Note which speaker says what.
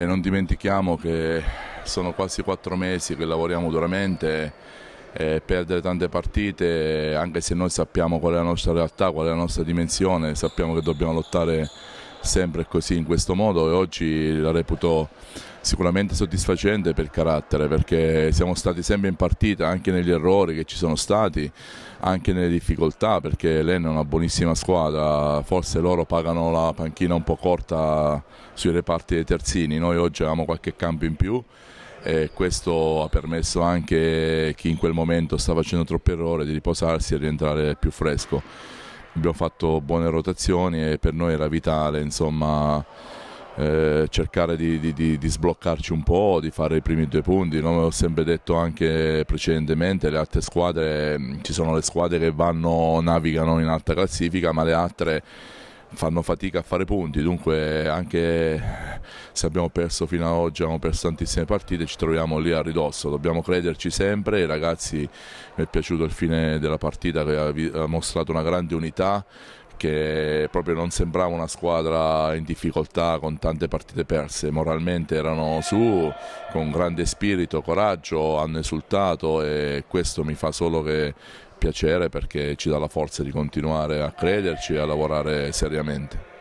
Speaker 1: E non dimentichiamo che sono quasi quattro mesi che lavoriamo duramente e perdere tante partite, anche se noi sappiamo qual è la nostra realtà, qual è la nostra dimensione, sappiamo che dobbiamo lottare sempre così in questo modo e oggi la reputo sicuramente soddisfacente per carattere perché siamo stati sempre in partita anche negli errori che ci sono stati, anche nelle difficoltà perché l'Enna è una buonissima squadra, forse loro pagano la panchina un po' corta sui reparti dei terzini, noi oggi avevamo qualche cambio in più e questo ha permesso anche chi in quel momento sta facendo troppi errori di riposarsi e rientrare più fresco abbiamo fatto buone rotazioni e per noi era vitale insomma, eh, cercare di, di, di, di, sbloccarci un po', di fare i primi due punti, come ho sempre detto anche precedentemente, le altre squadre, mm, ci sono le squadre che vanno, navigano in alta classifica, ma le altre fanno fatica a fare punti, dunque anche se abbiamo perso fino ad oggi, abbiamo perso tantissime partite, ci troviamo lì a ridosso, dobbiamo crederci sempre, ragazzi mi è piaciuto il fine della partita che ha mostrato una grande unità, che proprio non sembrava una squadra in difficoltà con tante partite perse, moralmente erano su, con grande spirito, coraggio, hanno esultato e questo mi fa solo che piacere perché ci dà la forza di continuare a crederci e a lavorare seriamente.